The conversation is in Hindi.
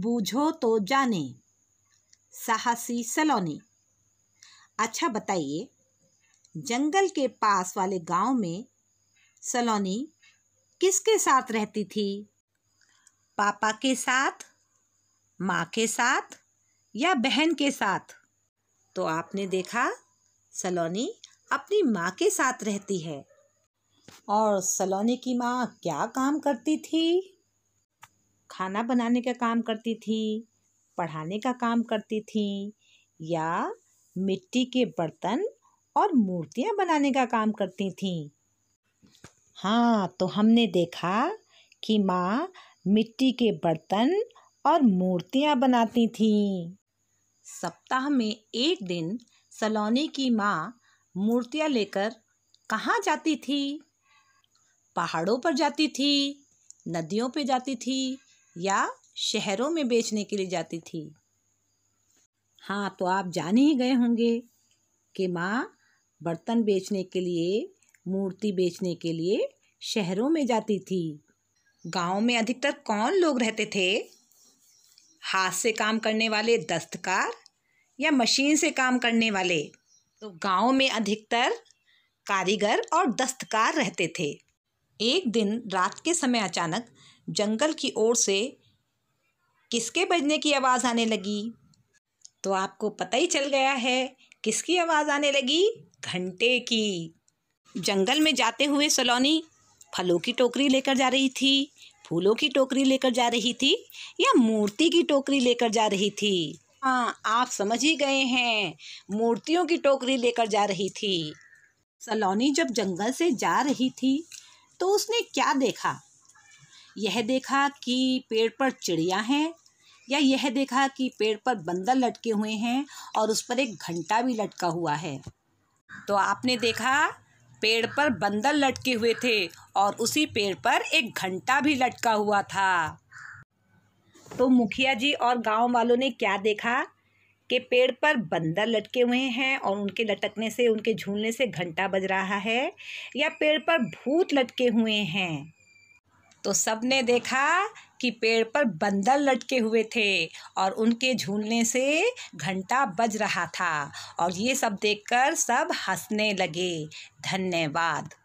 बूझो तो जाने साहसी सलोनी अच्छा बताइए जंगल के पास वाले गांव में सलोनी किसके साथ रहती थी पापा के साथ माँ के साथ या बहन के साथ तो आपने देखा सलोनी अपनी माँ के साथ रहती है और सलोनी की माँ क्या काम करती थी खाना बनाने का काम करती थी पढ़ाने का काम करती थी या मिट्टी के बर्तन और मूर्तियाँ बनाने का काम करती थी हाँ तो हमने देखा कि माँ मिट्टी के बर्तन और मूर्तियाँ बनाती थीं सप्ताह में एक दिन सलोनी की माँ मूर्तियाँ लेकर कहाँ जाती थी पहाड़ों पर जाती थी नदियों पे जाती थी या शहरों में बेचने के लिए जाती थी हाँ तो आप जान ही गए होंगे कि माँ बर्तन बेचने के लिए मूर्ति बेचने के लिए शहरों में जाती थी गांव में अधिकतर कौन लोग रहते थे हाथ से काम करने वाले दस्तकार या मशीन से काम करने वाले तो गांव में अधिकतर कारीगर और दस्तकार रहते थे एक दिन रात के समय अचानक जंगल की ओर से किसके बजने की आवाज़ आने लगी तो आपको पता ही चल गया है किसकी आवाज़ आने लगी घंटे की जंगल में जाते हुए सलोनी फलों की टोकरी लेकर जा रही थी फूलों की टोकरी लेकर जा रही थी या मूर्ति की टोकरी लेकर जा रही थी हाँ आप समझ ही गए हैं मूर्तियों की टोकरी लेकर जा रही थी सलोनी जब जंगल से जा रही थी तो उसने क्या देखा यह देखा कि पेड़ पर चिड़िया हैं या यह देखा कि पेड़ पर बंदर लटके हुए हैं और उस पर एक घंटा भी लटका हुआ है तो आपने देखा पेड़ पर बंदर लटके हुए थे और उसी पेड़ पर एक घंटा भी लटका हुआ था तो मुखिया जी और गांव वालों ने क्या देखा कि पेड़ पर बंदर लटके हुए हैं और उनके लटकने से उनके झूलने से घंटा बज रहा है या पेड़ पर भूत लटके हुए हैं तो सबने देखा कि पेड़ पर बंदर लटके हुए थे और उनके झूलने से घंटा बज रहा था और ये सब देखकर सब हंसने लगे धन्यवाद